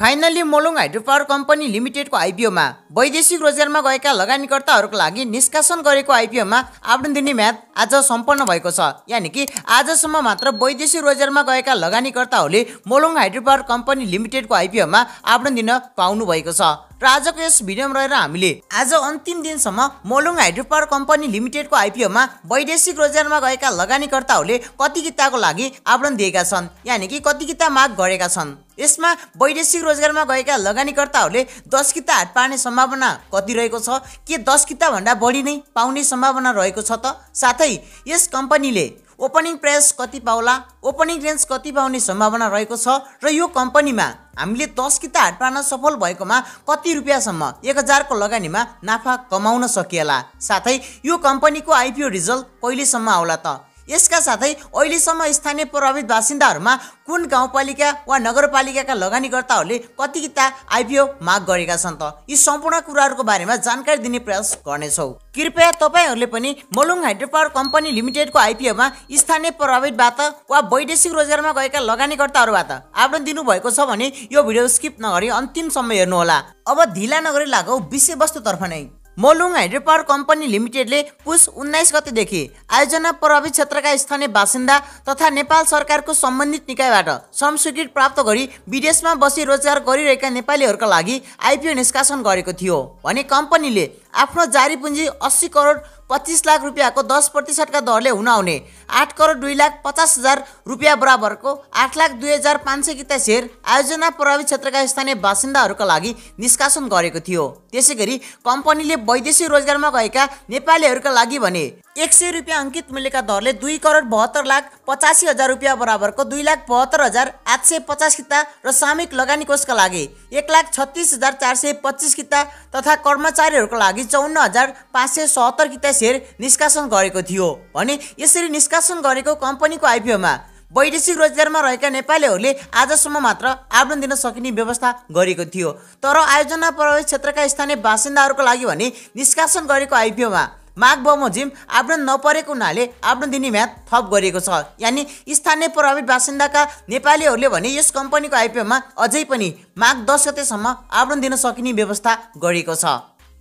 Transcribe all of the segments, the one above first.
finally Molung hydro power company लिमिटेडको आइपिओमा वैदेशिक रोजगारमा गएका लगानीकर्ताहरूको लागि निष्कासन गरेको आइपिओमा आवेदन दिने म्याद आज सम्पन्न भएको छ यानि कि आजसम्म मात्र वैदेशिक रोजगारमा गएका लगानीकर्ताहरूले मोलुङ हाइड्रो पावर कम्पनी लिमिटेडको आइपिओमा आवेदन दिन पाउनु भएको छ र आजको यस भिडियोमा रहेर हामीले आज अन्तिम दिनसम्म मोलुङ हाइड्रो पावर कम्पनी लिमिटेडको आइपिओमा वैदेशिक रोजगारमा गएका लगानीकर्ताहरूले कति किताको लागि आवेदन दिएका छन् यानि कि कति किता माग गरेका छन् यसमा वैदेशिक रोजगारमा गएका लगानीकर्ताहरूले दस किता हात पार्ने सम्भावना कति रहेको छ के दस किताभन्दा बढी नै पाउने सम्भावना रहेको छ त साथै यस कम्पनीले ओपनिङ प्राइस कति पाउला ओपनिङ रेन्ज कति पाउने सम्भावना रहेको छ र यो कम्पनीमा हामीले दस किता हाट पार्न सफल भएकोमा कति रुपियाँसम्म एक हजारको लगानीमा नाफा कमाउन सकिएला साथै यो कम्पनीको आइपिओ रिजल्ट कहिलेसम्म आउला त यसका साथै अहिलेसम्म स्थानीय प्रभावित बासिन्दाहरूमा कुन गाउँपालिका वा नगरपालिकाका लगानीकर्ताहरूले कति किता आइपिओ माग गरेका छन् त यी सम्पूर्ण कुराहरूको बारेमा जानकारी दिने प्रयास गर्नेछौँ कृपया तपाईँहरूले पनि मलुङ हाइड्रो पावर कम्पनी लिमिटेडको आइपिओमा स्थानीय प्रभावितबाट वा वैदेशिक रोजगारमा गएका लगानीकर्ताहरूबाट आवेदन दिनुभएको छ भने यो भिडियो स्किप नगरी अन्तिमसम्म हेर्नुहोला अब ढिला नगरी लागौ विषयवस्तुतर्फ नै मोलुङ हाइड्रो पावर कम्पनी लिमिटेडले पुस उन्नाइस गतेदेखि आयोजना प्रभावित क्षेत्रका स्थानीय बासिन्दा तथा नेपाल सरकारको सम्बन्धित निकायबाट श्रम प्राप्त गरी विदेशमा बसी रोजगार गरिरहेका नेपालीहरूका लागि आइपिओ निष्कासन गरेको थियो भने कम्पनीले आफ्नो जारी पुँजी अस्सी करोड पच्चिस लाख रुपियाँको दस प्रतिशतका दरले हुन आउने आठ करोड दुई लाख पचास हजार रुपियाँ बराबरको आठ लाख दुई हजार पाँच सय किता सेयर आयोजना प्रभावित क्षेत्रका स्थानीय बासिन्दाहरूका लागि निष्कासन गरेको थियो त्यसै गरी कम्पनीले वैदेशिक रोजगारमा गएका नेपालीहरूका लागि भने एक सय रुपियाँ अङ्कित मूल्यका दरले दुई करोड बहत्तर लाख पचासी हजार रुपियाँ बराबरको दुई लाख बहत्तर हजार आठ सय पचास किता र सामूहिक लगानी कोषका लागि एक लाख छत्तिस हजार चार सय पच्चिस किता तथा कर्मचारीहरूको लागि चौन्न हजार पाँच सय सहत्तर किता सेयर निष्कासन गरेको थियो भने यसरी निष्कासन गरेको कम्पनीको आइपिओमा वैदेशिक रोजगारमा रहेका नेपालीहरूले आजसम्म मात्र आवेदन दिन सकिने व्यवस्था गरेको थियो तर आयोजना प्रभावित क्षेत्रका स्थानीय बासिन्दाहरूको लागि भने निष्कासन गरेको आइपिओमा माग बमोजिम आवरण नपरेको हुनाले आवरण दिने म्याद थप गरिएको छ यानि स्थानीय प्रभावित बासिन्दाका नेपालीहरूले भने यस कम्पनीको आइपिओमा अझै पनि माघ दस गतेसम्म आवरण दिन सकिने व्यवस्था गरिएको छ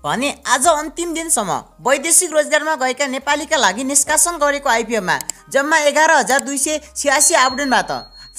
भने आज अन्तिम दिनसम्म वैदेशिक रोजगारमा गएका नेपालीका लागि निष्कासन गरेको आइपिओमा जम्मा एघार हजार दुई सय छ्यासी आवडनबाट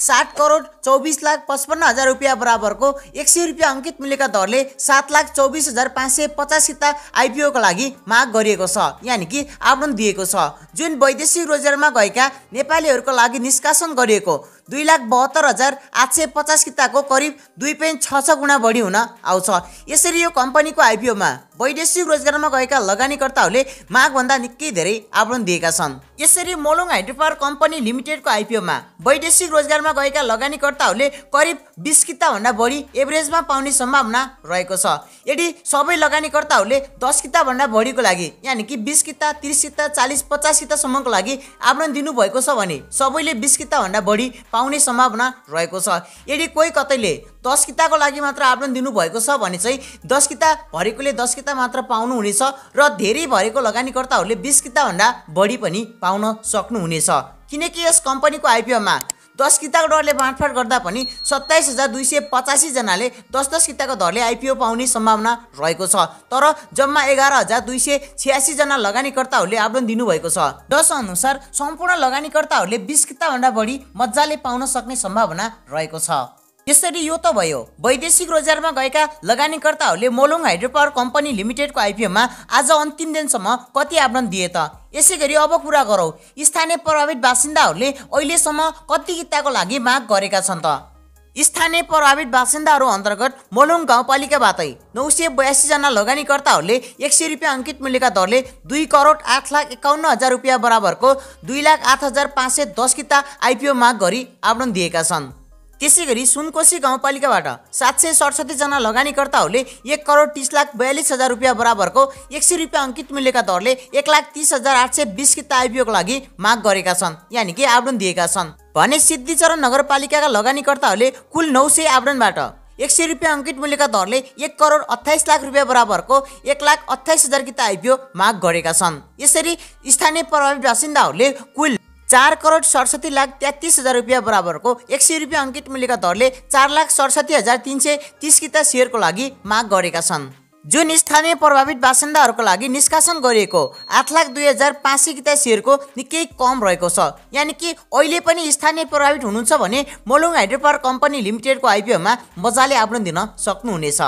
सात करोड चौबिस लाख पचपन्न हजार रुपियाँ बराबरको एक सय रुपियाँ अङ्कित मूल्यका दरले सात लाख चौबिस हजार पाँच सय पचासीता आइपिओको लागि माग गरिएको छ यानि कि आवरण दिएको छ जुन वैदेशिक रोजगारमा गएका नेपालीहरूको लागि निष्कासन गरिएको दुई लाख बहत्तर हजार आठ सय पचास किताको करिब दुई पोइन्ट छ छ गुणा बढी हुन आउँछ यसरी यो कम्पनीको आइपिओमा वैदेशिक रोजगारमा गएका लगानीकर्ताहरूले मागभन्दा निकै धेरै आवरण दिएका छन् यसरी मोलुङ हाइड्रो पावर कम्पनी लिमिटेडको आइपिओमा वैदेशिक रोजगारमा गएका लगानीकर्ताहरूले करिब बिस किताबभन्दा बढी एभरेजमा पाउने सम्भावना रहेको छ यदि सबै लगानीकर्ताहरूले दस किताबभन्दा बढीको लागि यानि कि बिस किता तिस किता चालिस पचास कितासम्मको लागि आवरण दिनुभएको छ भने सबैले बिस किताबभन्दा बढी पाउने सम्भावना रहेको छ यदि कोही कतैले दस किताको लागि मात्र आवेदन दिनुभएको छ भने चाहिँ दस किता भरेकोले दस किता मात्र पाउनुहुनेछ र धेरै भरेको लगानीकर्ताहरूले बिस किताभन्दा बढी पनि पाउन सक्नुहुनेछ किनकि यस कम्पनीको आइपिओमा दस किताको डरले बाँडफाँड गर्दा पनि सत्ताइस हजार दुई सय पचासीजनाले दस दस किताको दरले आइपिओ पाउने सम्भावना रहेको छ तर जम्मा एघार हजार दुई सय छ्यासीजना लगानीकर्ताहरूले आवेदन दिनुभएको छ दस अनुसार सम्पूर्ण लगानीकर्ताहरूले बिस किताबभन्दा बढी मजाले पाउन सक्ने सम्भावना रहेको छ त्यसरी यो त भयो वैदेशिक रोजगारमा गएका लगानीकर्ताहरूले मोलुङ हाइड्रो पावर कम्पनी लिमिटेडको आइपिओमा आज अन्तिम दिनसम्म कति आवरण दिए त यसै गरी अब कुरा गरौँ स्थानीय प्रभावित बासिन्दाहरूले अहिलेसम्म कति किताको लागि माग गरेका छन् त स्थानीय प्रभावित बासिन्दाहरू अन्तर्गत मोलुङ गाउँपालिकाबाटै नौ सय बयासीजना लगानीकर्ताहरूले एक सय रुपियाँ अङ्कित मूल्यका दरले दुई करोड आठ लाख एकाउन्न हजार रुपियाँ बराबरको दुई लाख आठ हजार पाँच सय दस किता आइपिओ माग गरी आवरण दिएका छन् त्यसै गरी सुनकोशी गाउँपालिकाबाट सात सय सडसठीजना लगानीकर्ताहरूले एक करोड तिस लाख बयालिस हजार रुपियाँ बराबरको एक सय रुपियाँ अङ्कित मूल्यका दरले एक लाख तिस हजार आठ सय बिस किता आइपिओको लागि माग गरेका छन् यानि कि आवेदन दिएका छन् भने सिद्धिचरण नगरपालिकाका लगानीकर्ताहरूले कुल नौ सय आवडनबाट एक सय रुपियाँ अङ्कित मूल्यका दरले एक करोड अठाइस लाख रुपियाँ बराबरको एक लाख अठाइस हजार किता आइपिओ माग गरेका छन् यसरी स्थानीय प्रभावित बासिन्दाहरूले कुल चार करोड सडसठी लाख तेत्तिस हजार रुपियाँ बराबरको एक सय रुपियाँ अङ्कित मूल्यका दरले चार लाख सडसठी हजार तिन सय तिस किता सेयरको लागि माग गरेका छन् जुन स्थानीय प्रभावित बासिन्दाहरूको लागि निष्कासन गरिएको आठ लाख दुई हजार पाँच सय किता सेयरको निकै कम रहेको छ यानि कि अहिले पनि स्थानीय प्रभावित हुनुहुन्छ भने मोलुङ हाइड्रो पावर कम्पनी लिमिटेडको आइपिओमा मजाले आवेदन दिन सक्नुहुनेछ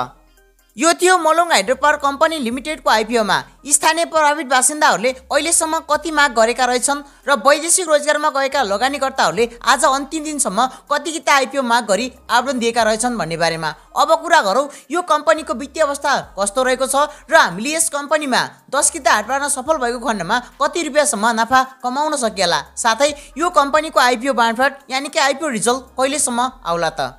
यो थियो मलुङ हाइड्रो पावर कम्पनी लिमिटेडको आइपिओमा स्थानीय प्रभावित बासिन्दाहरूले अहिलेसम्म कति माग गरेका रहेछन् र वैदेशिक रोजगारमा गएका लगानीकर्ताहरूले आज अन्तिम दिनसम्म कति किता आइपिओ माग गरी आवेदन दिएका रहेछन् भन्ने बारेमा अब कुरा गरौँ यो कम्पनीको वित्तीय अवस्था कस्तो रहेको छ र हामीले यस कम्पनीमा दस किता हाट पार्न सफल भएको खण्डमा कति रुपियाँसम्म नाफा कमाउन सकिएला साथै यो कम्पनीको आइपिओ बाँडफाँट यानि कि आइपिओ रिजल्ट कहिलेसम्म आउला त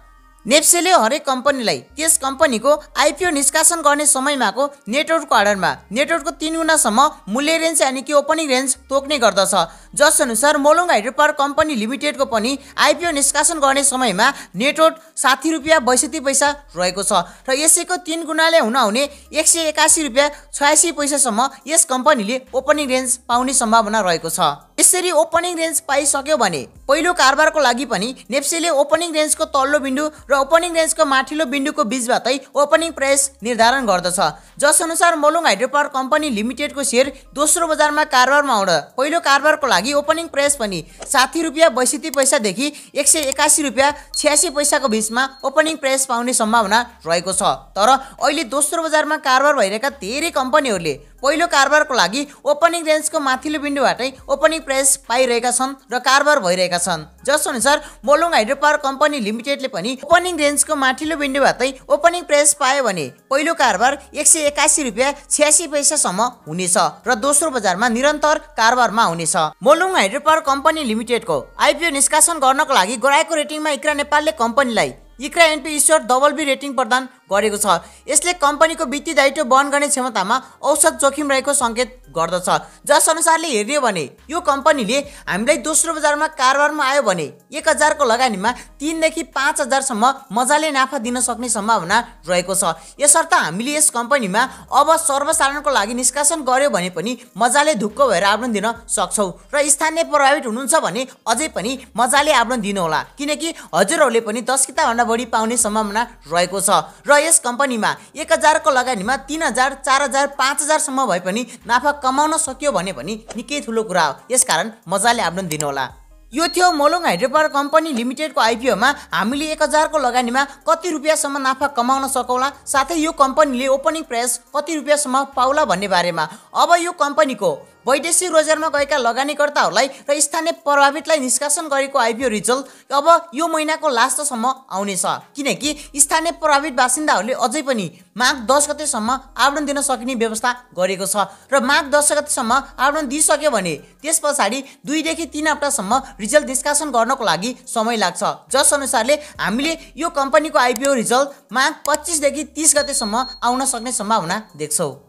नेप्सेले हरेक कम्पनीलाई त्यस कम्पनीको आइपिओ निष्कासन गर्ने समयमाको नेटवर्कको आधारमा नेटवर्कको तिन गुणासम्म मूल्य रेन्ज यानि कि ओपनिङ रेन्ज तोक्ने गर्दछ जसअनुसार मोलुङ हाइड्रो पावर कम्पनी लिमिटेडको पनि आइपिओ निष्कासन गर्ने समयमा नेटवर्क साठी रुपियाँ बैसठी पैसा रहेको छ र यसैको तिन गुणाले हुन आउने एक सय एकासी रुपियाँ छयासी पैसासम्म यस कम्पनीले ओपनिङ रेन्ज पाउने सम्भावना रहेको छ यसरी ओपनिङ रेन्ज पाइसक्यो भने पहिलो कारोबारको लागि पनि नेप्सेले ओपनिङ रेन्जको तल्लो बिन्दु र ओपनिङ रेन्जको माथिल्लो बिन्दुको बिचबाटै ओपनिङ प्राइस निर्धारण गर्दछ जसअनुसार मोलुङ पावर कम्पनी लिमिटेडको सेयर दोस्रो बजारमा कारोबारमा आउँदा पहिलो कारोबारको लागि ओपनिङ प्राइस पनि साठी रुपियाँ बैसठी पैसादेखि एक सय एकासी रुपियाँ छ्यासी पैसाको बिचमा ओपनिङ प्राइस पाउने सम्भावना रहेको छ तर अहिले दोस्रो बजारमा कारोबार भइरहेका धेरै कम्पनीहरूले पहिलो कारोबारको लागि ओपनिङ रेन्जको माथिल्लो बिन्दुबाटै ओपनिङ प्राइस पाइरहेका छन् र कारोबार भइरहेका छन् जसअनुसार मोलुङ हाइड्रो पावर कम्पनी लिमिटेडले पनि ओपनिङ रेन्जको माथिल्लो विन्डोबाटै ओपनिङ प्राइस पायो भने पहिलो कारोबार एक सय एकासी रुपियाँ छ्यासी पैसासम्म हुनेछ र दोस्रो बजारमा निरन्तर कारोबारमा हुनेछ मोलुङ हाइड्रो पावर कम्पनी लिमिटेडको आइपिओ निष्कासन गर्नको लागि गराएको रेटिङमा इक्रा नेपालले कम्पनीलाई ICRA NP issuer double B rating प्रदान गरेको छ यसले कम्पनीको वित्तीय दायित्व वहन गर्ने क्षमतामा औसत जोखिम रहेको सङ्केत गर्दछ जस अनुसारले हेर्यो भने यो कम्पनीले हामीलाई दोस्रो बजारमा कारोबारमा आयो भने एक हजारको लगानीमा तिनदेखि पाँच हजारसम्म मजाले नाफा दिन सक्ने सम्भावना रहेको छ यसर्थ हामीले यस कम्पनीमा अब सर्वसाधारणको लागि निष्कासन गर्यो भने पनि मजाले धुक्क भएर आवरण दिन सक्छौँ र स्थानीय प्रभावित हुनुहुन्छ भने अझै पनि मजाले आवरण दिनुहोला किनकि हजुरहरूले पनि दस किताबभन्दा बढी पाउने सम्भावना रहेको छ र यस कम्पनीमा एक हजारको लगानीमा तिन हजार चार हजार पाँच हजारसम्म भए पनि नाफा कमाउन सकियो भने पनि निकै ठुलो कुरा हो यसकारण मजाले दिनु दिनुहोला यो थियो मोलुङ हाइड्रोपावर कम्पनी लिमिटेडको आइपिओमा हामीले एक हजारको लगानीमा कति रुपियाँसम्म नाफा कमाउन सकौँला साथै यो कम्पनीले ओपनिङ प्राइस कति रुपियाँसम्म पाउला भन्ने बारेमा अब यो कम्पनीको वैदेशिक रोजगारमा गएका लगानीकर्ताहरूलाई र स्थानीय प्रभावितलाई निष्कासन गरेको आइपिओ रिजल्ट अब यो महिनाको लास्टसम्म आउनेछ किनकि स्थानीय प्रभावित बासिन्दाहरूले अझै पनि माघ दस गतेसम्म आवरण दिन सकिने व्यवस्था गरेको छ र माघ दस गतेसम्म आवरण दिइसक्यो भने त्यस पछाडि दुईदेखि तिन हप्तासम्म रिजल्ट निष्कासन गर्नको लागि समय लाग्छ जसअनुसारले हामीले यो कम्पनीको आइपिओ रिजल्ट माघ पच्चिसदेखि तिस गतेसम्म आउन सक्ने सम्भावना देख्छौँ